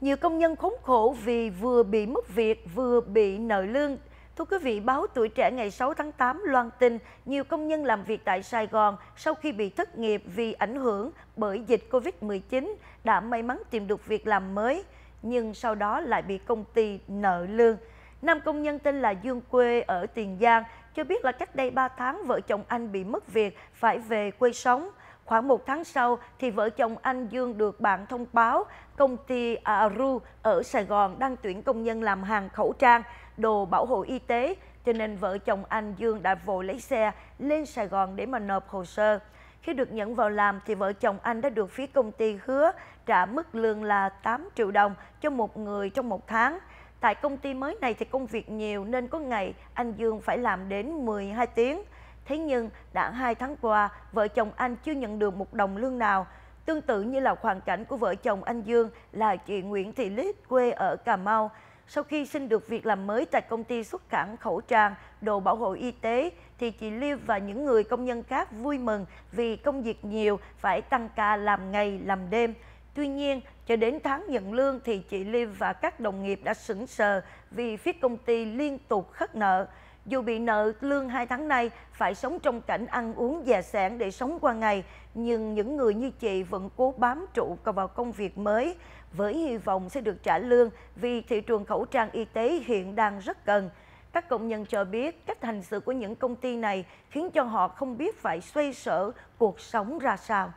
Nhiều công nhân khốn khổ vì vừa bị mất việc, vừa bị nợ lương. Thưa quý vị, báo Tuổi Trẻ ngày 6 tháng 8 loan tin nhiều công nhân làm việc tại Sài Gòn sau khi bị thất nghiệp vì ảnh hưởng bởi dịch Covid-19 đã may mắn tìm được việc làm mới, nhưng sau đó lại bị công ty nợ lương. Nam công nhân tên là Dương Quê ở Tiền Giang cho biết là cách đây 3 tháng vợ chồng anh bị mất việc phải về quê sống. Khoảng một tháng sau, thì vợ chồng anh Dương được bạn thông báo công ty Aru ở Sài Gòn đang tuyển công nhân làm hàng khẩu trang, đồ bảo hộ y tế, cho nên vợ chồng anh Dương đã vội lấy xe lên Sài Gòn để mà nộp hồ sơ. Khi được nhận vào làm thì vợ chồng anh đã được phía công ty hứa trả mức lương là 8 triệu đồng cho một người trong một tháng. Tại công ty mới này thì công việc nhiều nên có ngày anh Dương phải làm đến 12 tiếng. Thế nhưng đã hai tháng qua, vợ chồng anh chưa nhận được một đồng lương nào. Tương tự như là hoàn cảnh của vợ chồng anh Dương là chị Nguyễn Thị Lít quê ở Cà Mau. Sau khi xin được việc làm mới tại công ty xuất cảng khẩu trang, đồ bảo hộ y tế, thì chị Liv và những người công nhân khác vui mừng vì công việc nhiều, phải tăng ca làm ngày, làm đêm. Tuy nhiên, cho đến tháng nhận lương thì chị Liv và các đồng nghiệp đã sững sờ vì phía công ty liên tục khất nợ dù bị nợ lương 2 tháng nay phải sống trong cảnh ăn uống dè sẻn để sống qua ngày, nhưng những người như chị vẫn cố bám trụ vào công việc mới với hy vọng sẽ được trả lương vì thị trường khẩu trang y tế hiện đang rất cần. Các công nhân cho biết cách hành xử của những công ty này khiến cho họ không biết phải xoay sở cuộc sống ra sao.